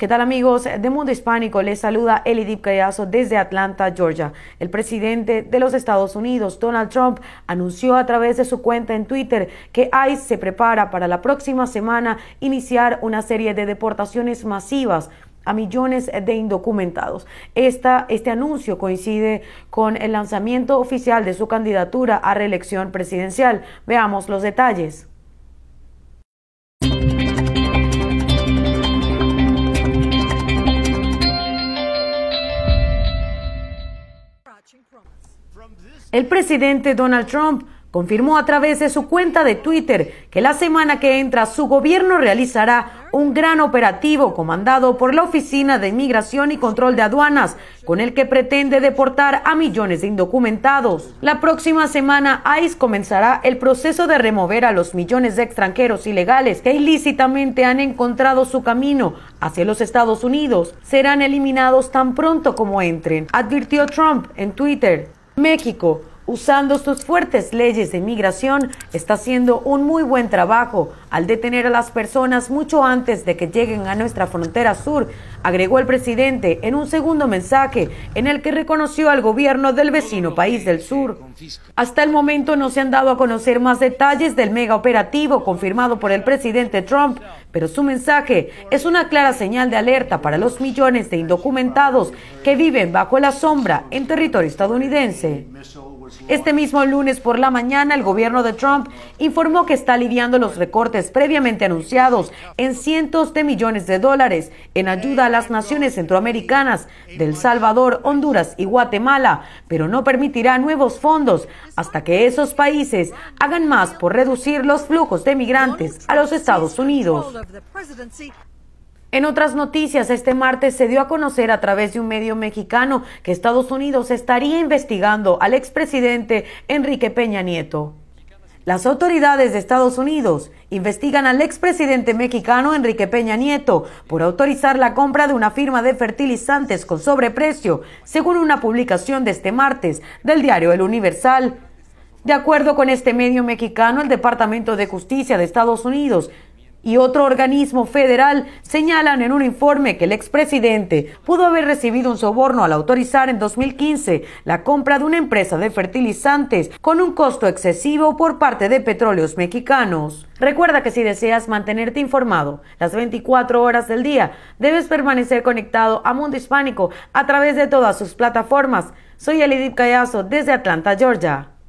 ¿Qué tal amigos de Mundo Hispánico? Les saluda Elidip Callazo desde Atlanta, Georgia. El presidente de los Estados Unidos, Donald Trump, anunció a través de su cuenta en Twitter que ICE se prepara para la próxima semana iniciar una serie de deportaciones masivas a millones de indocumentados. este anuncio coincide con el lanzamiento oficial de su candidatura a reelección presidencial. Veamos los detalles. El presidente Donald Trump confirmó a través de su cuenta de Twitter que la semana que entra su gobierno realizará un gran operativo comandado por la Oficina de Inmigración y Control de Aduanas, con el que pretende deportar a millones de indocumentados. La próxima semana, ICE comenzará el proceso de remover a los millones de extranjeros ilegales que ilícitamente han encontrado su camino hacia los Estados Unidos. Serán eliminados tan pronto como entren, advirtió Trump en Twitter. México usando sus fuertes leyes de migración, está haciendo un muy buen trabajo al detener a las personas mucho antes de que lleguen a nuestra frontera sur, agregó el presidente en un segundo mensaje en el que reconoció al gobierno del vecino país del sur. Hasta el momento no se han dado a conocer más detalles del mega operativo confirmado por el presidente Trump, pero su mensaje es una clara señal de alerta para los millones de indocumentados que viven bajo la sombra en territorio estadounidense. Este mismo lunes por la mañana, el gobierno de Trump informó que está lidiando los recortes previamente anunciados en cientos de millones de dólares en ayuda a las naciones centroamericanas del Salvador, Honduras y Guatemala, pero no permitirá nuevos fondos hasta que esos países hagan más por reducir los flujos de migrantes a los Estados Unidos. En otras noticias, este martes se dio a conocer a través de un medio mexicano que Estados Unidos estaría investigando al expresidente Enrique Peña Nieto. Las autoridades de Estados Unidos investigan al expresidente mexicano Enrique Peña Nieto por autorizar la compra de una firma de fertilizantes con sobreprecio, según una publicación de este martes del diario El Universal. De acuerdo con este medio mexicano, el Departamento de Justicia de Estados Unidos y otro organismo federal señalan en un informe que el expresidente pudo haber recibido un soborno al autorizar en 2015 la compra de una empresa de fertilizantes con un costo excesivo por parte de petróleos mexicanos. Recuerda que si deseas mantenerte informado las 24 horas del día, debes permanecer conectado a Mundo Hispánico a través de todas sus plataformas. Soy Elidip Callazo desde Atlanta, Georgia.